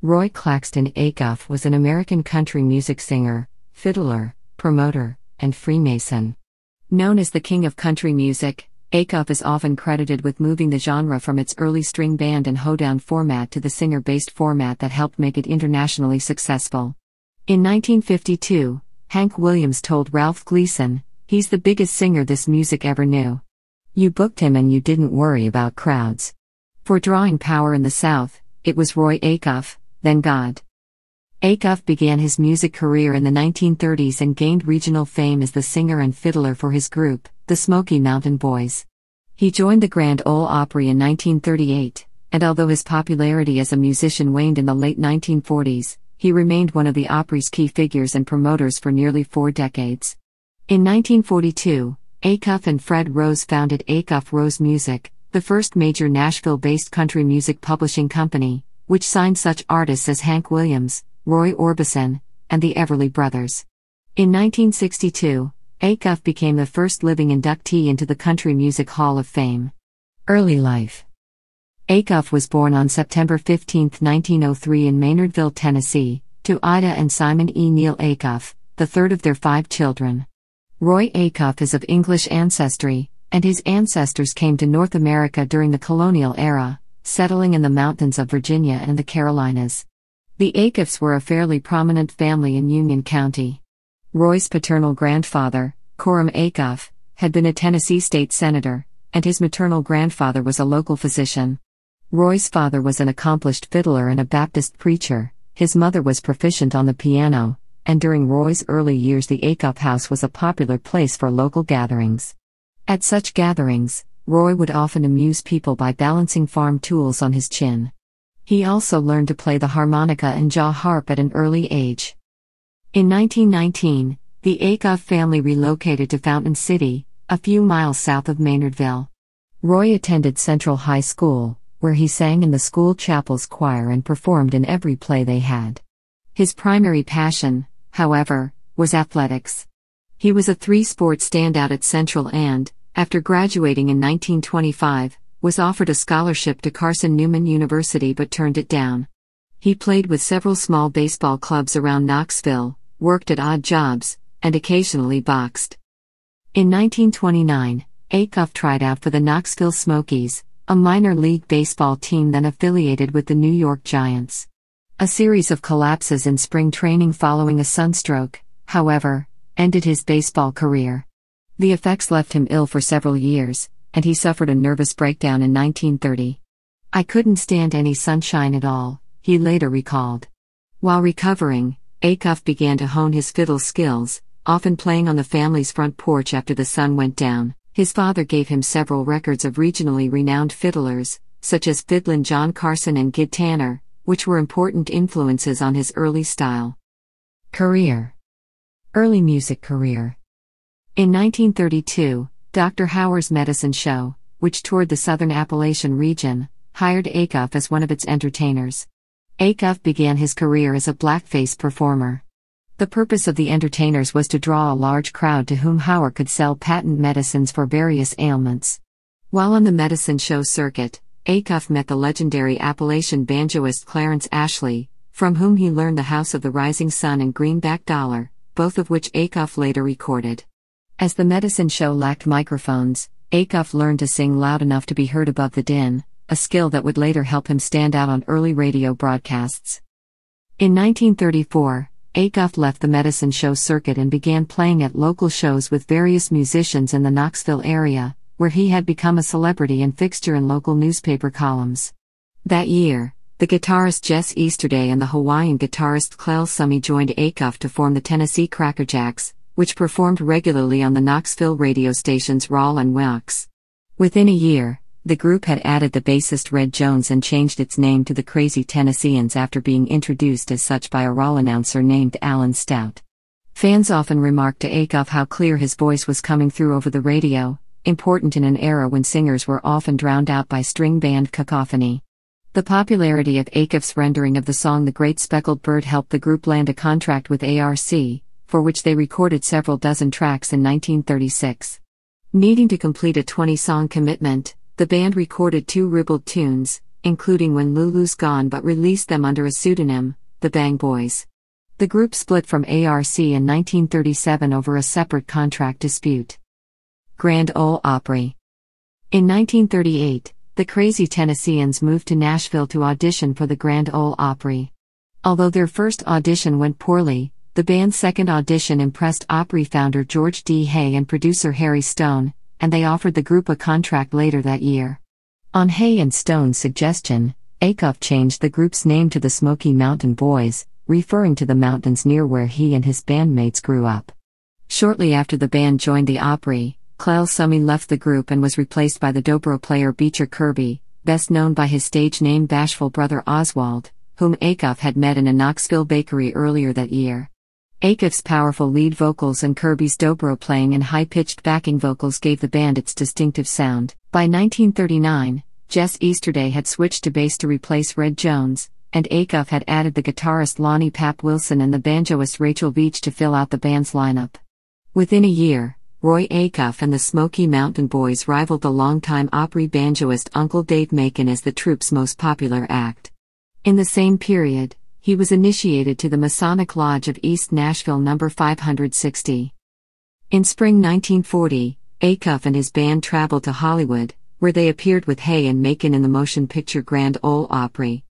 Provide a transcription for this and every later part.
Roy Claxton Acuff was an American country music singer, fiddler, promoter, and Freemason. Known as the king of country music, Acuff is often credited with moving the genre from its early string band and hoedown format to the singer based format that helped make it internationally successful. In 1952, Hank Williams told Ralph Gleason, He's the biggest singer this music ever knew. You booked him and you didn't worry about crowds. For drawing power in the South, it was Roy Acuff, then God. Acuff began his music career in the 1930s and gained regional fame as the singer and fiddler for his group, the Smoky Mountain Boys. He joined the Grand Ole Opry in 1938, and although his popularity as a musician waned in the late 1940s, he remained one of the Opry's key figures and promoters for nearly four decades. In 1942, Acuff and Fred Rose founded Acuff Rose Music, the first major Nashville based country music publishing company which signed such artists as Hank Williams, Roy Orbison, and the Everly Brothers. In 1962, Acuff became the first living inductee into the Country Music Hall of Fame. Early life Acuff was born on September 15, 1903, in Maynardville, Tennessee, to Ida and Simon E. Neal Acuff, the third of their five children. Roy Acuff is of English ancestry, and his ancestors came to North America during the colonial era settling in the mountains of Virginia and the Carolinas. The Acuffs were a fairly prominent family in Union County. Roy's paternal grandfather, Coram Acuff, had been a Tennessee state senator, and his maternal grandfather was a local physician. Roy's father was an accomplished fiddler and a Baptist preacher, his mother was proficient on the piano, and during Roy's early years the Acuff House was a popular place for local gatherings. At such gatherings, Roy would often amuse people by balancing farm tools on his chin. He also learned to play the harmonica and jaw harp at an early age. In 1919, the Akov family relocated to Fountain City, a few miles south of Maynardville. Roy attended Central High School, where he sang in the school chapel's choir and performed in every play they had. His primary passion, however, was athletics. He was a three sport standout at Central and, after graduating in 1925, was offered a scholarship to Carson Newman University but turned it down. He played with several small baseball clubs around Knoxville, worked at odd jobs, and occasionally boxed. In 1929, Acuff tried out for the Knoxville Smokies, a minor league baseball team then affiliated with the New York Giants. A series of collapses in spring training following a sunstroke, however, ended his baseball career. The effects left him ill for several years, and he suffered a nervous breakdown in 1930. I couldn't stand any sunshine at all, he later recalled. While recovering, Acuff began to hone his fiddle skills, often playing on the family's front porch after the sun went down. His father gave him several records of regionally renowned fiddlers, such as fiddlin John Carson and Gid Tanner, which were important influences on his early style. Career Early music career in 1932, Dr. Hauer's medicine show, which toured the southern Appalachian region, hired Acuff as one of its entertainers. Acuff began his career as a blackface performer. The purpose of the entertainers was to draw a large crowd to whom Hauer could sell patent medicines for various ailments. While on the medicine show circuit, Acuff met the legendary Appalachian banjoist Clarence Ashley, from whom he learned The House of the Rising Sun and Greenback Dollar, both of which Acuff later recorded. As the medicine show lacked microphones, Acuff learned to sing loud enough to be heard above the din, a skill that would later help him stand out on early radio broadcasts. In 1934, Acuff left the medicine show circuit and began playing at local shows with various musicians in the Knoxville area, where he had become a celebrity and fixture in local newspaper columns. That year, the guitarist Jess Easterday and the Hawaiian guitarist Clell Summy joined Acuff to form the Tennessee Crackerjacks, which performed regularly on the Knoxville radio stations Rawl and Wax. Within a year, the group had added the bassist Red Jones and changed its name to the Crazy Tennesseans after being introduced as such by a Rawl announcer named Alan Stout. Fans often remarked to Aikoff how clear his voice was coming through over the radio, important in an era when singers were often drowned out by string band cacophony. The popularity of Aikoff's rendering of the song The Great Speckled Bird helped the group land a contract with ARC, for which they recorded several dozen tracks in 1936. Needing to complete a 20 song commitment, the band recorded two ribald tunes, including When Lulu's Gone, but released them under a pseudonym, The Bang Boys. The group split from ARC in 1937 over a separate contract dispute. Grand Ole Opry. In 1938, the Crazy Tennesseans moved to Nashville to audition for the Grand Ole Opry. Although their first audition went poorly, the band's second audition impressed Opry founder George D. Hay and producer Harry Stone, and they offered the group a contract later that year. On Hay and Stone's suggestion, Acuff changed the group's name to the Smoky Mountain Boys, referring to the mountains near where he and his bandmates grew up. Shortly after the band joined the Opry, Clell Summey left the group and was replaced by the dobro player Beecher Kirby, best known by his stage name Bashful Brother Oswald, whom Acuff had met in a Knoxville bakery earlier that year. Acuff's powerful lead vocals and Kirby's dobro playing and high pitched backing vocals gave the band its distinctive sound. By 1939, Jess Easterday had switched to bass to replace Red Jones, and Acuff had added the guitarist Lonnie Pap Wilson and the banjoist Rachel Beach to fill out the band's lineup. Within a year, Roy Acuff and the Smoky Mountain Boys rivaled the longtime Opry banjoist Uncle Dave Macon as the troupe's most popular act. In the same period, he was initiated to the Masonic Lodge of East Nashville No. 560. In spring 1940, Acuff and his band traveled to Hollywood, where they appeared with Hay and Macon in the motion picture Grand Ole Opry.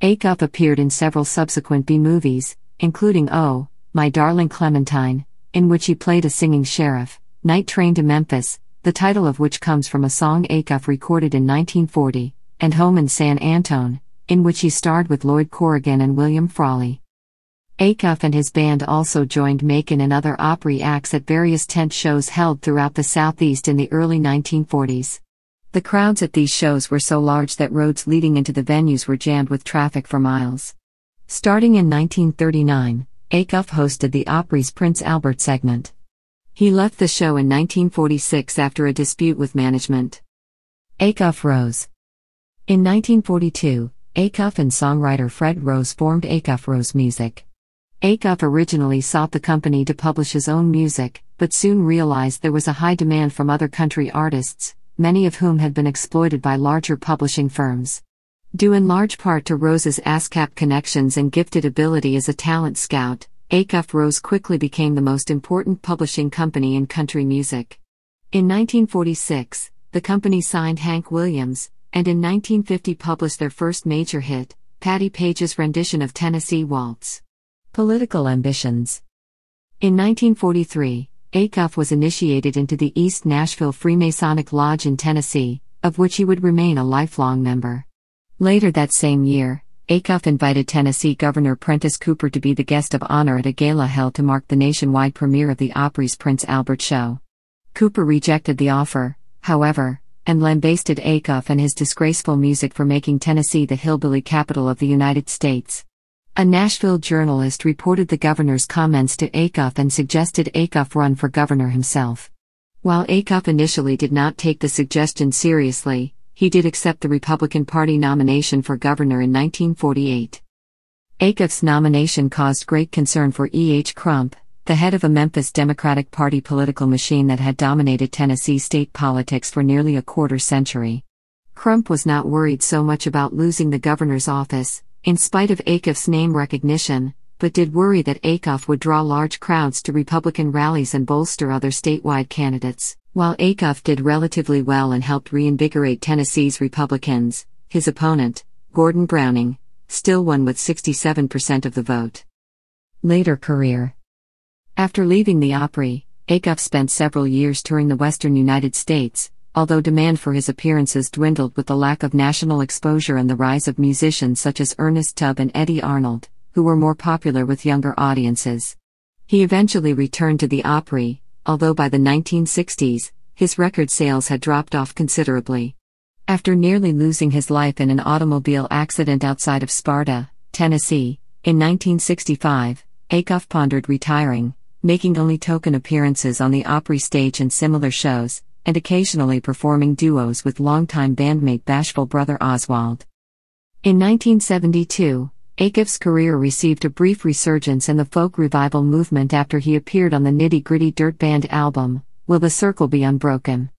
Acuff appeared in several subsequent B movies, including Oh, My Darling Clementine, in which he played a singing sheriff, Night Train to Memphis, the title of which comes from a song Acuff recorded in 1940, and Home in San Antone, in which he starred with Lloyd Corrigan and William Frawley. Acuff and his band also joined Macon and other Opry acts at various tent shows held throughout the Southeast in the early 1940s. The crowds at these shows were so large that roads leading into the venues were jammed with traffic for miles. Starting in 1939, Acuff hosted the Opry's Prince Albert segment. He left the show in 1946 after a dispute with management. Acuff rose. In 1942, Acuff and songwriter Fred Rose formed Acuff Rose Music. Acuff originally sought the company to publish his own music, but soon realized there was a high demand from other country artists, many of whom had been exploited by larger publishing firms. Due in large part to Rose's ASCAP connections and gifted ability as a talent scout, Acuff Rose quickly became the most important publishing company in country music. In 1946, the company signed Hank Williams, and in 1950 published their first major hit, Patti Page's rendition of Tennessee Waltz. Political ambitions. In 1943, Acuff was initiated into the East Nashville Freemasonic Lodge in Tennessee, of which he would remain a lifelong member. Later that same year, Acuff invited Tennessee Governor Prentice Cooper to be the guest of honor at a gala held to mark the nationwide premiere of the Opry's Prince Albert show. Cooper rejected the offer, however, and lambasted Acuff and his disgraceful music for making Tennessee the hillbilly capital of the United States. A Nashville journalist reported the governor's comments to Acuff and suggested Acuff run for governor himself. While Acuff initially did not take the suggestion seriously, he did accept the Republican Party nomination for governor in 1948. Acuff's nomination caused great concern for E. H. Crump, the head of a Memphis Democratic Party political machine that had dominated Tennessee state politics for nearly a quarter century. Crump was not worried so much about losing the governor's office, in spite of Acuff's name recognition, but did worry that Acuff would draw large crowds to Republican rallies and bolster other statewide candidates. While Acuff did relatively well and helped reinvigorate Tennessee's Republicans, his opponent, Gordon Browning, still won with 67% of the vote. Later career after leaving the Opry, Acuff spent several years touring the western United States, although demand for his appearances dwindled with the lack of national exposure and the rise of musicians such as Ernest Tubb and Eddie Arnold, who were more popular with younger audiences. He eventually returned to the Opry, although by the 1960s, his record sales had dropped off considerably. After nearly losing his life in an automobile accident outside of Sparta, Tennessee, in 1965, Acuff pondered retiring making only token appearances on the Opry stage and similar shows, and occasionally performing duos with longtime bandmate Bashful brother Oswald. In 1972, Akif's career received a brief resurgence in the folk revival movement after he appeared on the Nitty Gritty Dirt Band album, Will the Circle Be Unbroken?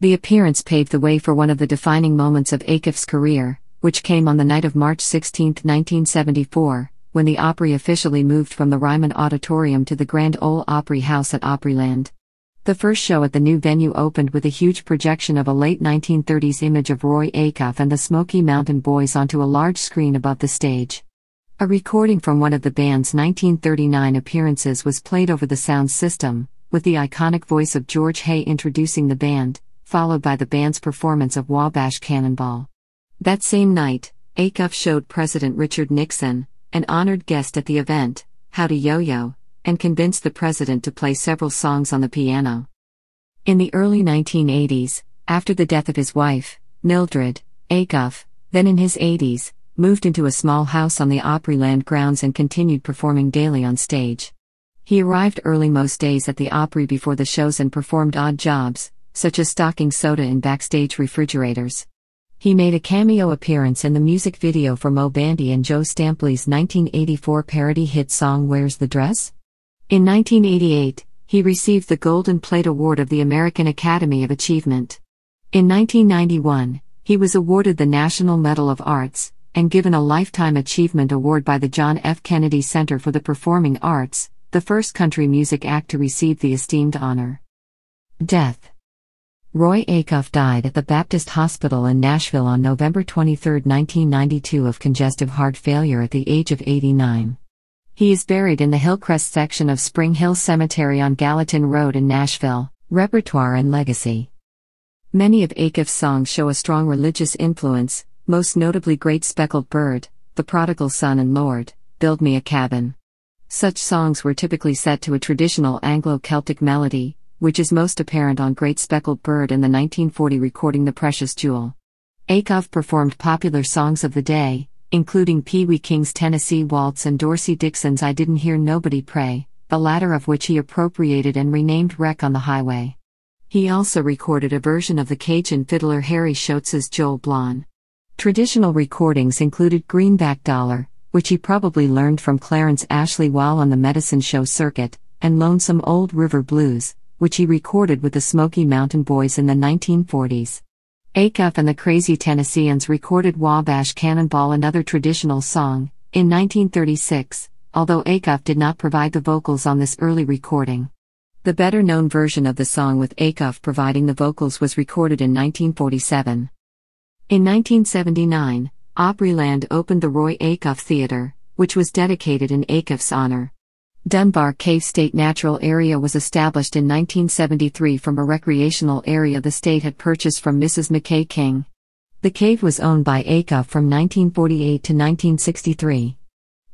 The appearance paved the way for one of the defining moments of Akif's career, which came on the night of March 16, 1974, when the Opry officially moved from the Ryman Auditorium to the Grand Ole Opry House at Opryland. The first show at the new venue opened with a huge projection of a late 1930s image of Roy Acuff and the Smoky Mountain Boys onto a large screen above the stage. A recording from one of the band's 1939 appearances was played over the sound system, with the iconic voice of George Hay introducing the band, followed by the band's performance of Wabash Cannonball. That same night, Acuff showed President Richard Nixon, an honored guest at the event, how to yo yo, and convinced the president to play several songs on the piano. In the early 1980s, after the death of his wife, Mildred, Acuff, then in his 80s, moved into a small house on the Opryland grounds and continued performing daily on stage. He arrived early most days at the Opry before the shows and performed odd jobs, such as stocking soda in backstage refrigerators. He made a cameo appearance in the music video for Mo Bandy and Joe Stampley's 1984 parody hit song Where's the Dress? In 1988, he received the Golden Plate Award of the American Academy of Achievement. In 1991, he was awarded the National Medal of Arts and given a Lifetime Achievement Award by the John F. Kennedy Center for the Performing Arts, the first country music act to receive the esteemed honor. Death Roy Acuff died at the Baptist Hospital in Nashville on November 23, 1992, of congestive heart failure at the age of 89. He is buried in the Hillcrest section of Spring Hill Cemetery on Gallatin Road in Nashville. Repertoire and Legacy Many of Acuff's songs show a strong religious influence, most notably Great Speckled Bird, The Prodigal Son and Lord, Build Me a Cabin. Such songs were typically set to a traditional Anglo Celtic melody, which is most apparent on Great Speckled Bird in the 1940 recording The Precious Jewel. Akov performed popular songs of the day, including Pee Wee King's Tennessee Waltz and Dorsey Dixon's I Didn't Hear Nobody Pray, the latter of which he appropriated and renamed Wreck on the Highway. He also recorded a version of the Cajun fiddler Harry Schultz's Joel Blonde. Traditional recordings included Greenback Dollar, which he probably learned from Clarence Ashley while on the medicine show circuit, and Lonesome Old River Blues, which he recorded with the Smoky Mountain Boys in the 1940s. Acuff and the Crazy Tennesseans recorded Wabash Cannonball another traditional song, in 1936, although Acuff did not provide the vocals on this early recording. The better known version of the song with Acuff providing the vocals was recorded in 1947. In 1979, Opryland opened the Roy Acuff Theater, which was dedicated in Acuff's honor. Dunbar Cave State Natural Area was established in 1973 from a recreational area the state had purchased from Mrs. McKay King. The cave was owned by ACA from 1948 to 1963.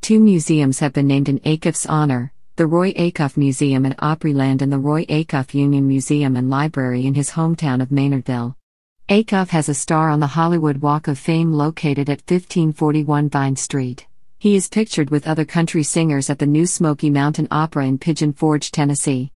Two museums have been named in Acuff's honor the Roy Acuff Museum at Opryland and the Roy Acuff Union Museum and Library in his hometown of Maynardville. Acuff has a star on the Hollywood Walk of Fame located at 1541 Vine Street. He is pictured with other country singers at the New Smoky Mountain Opera in Pigeon Forge, Tennessee.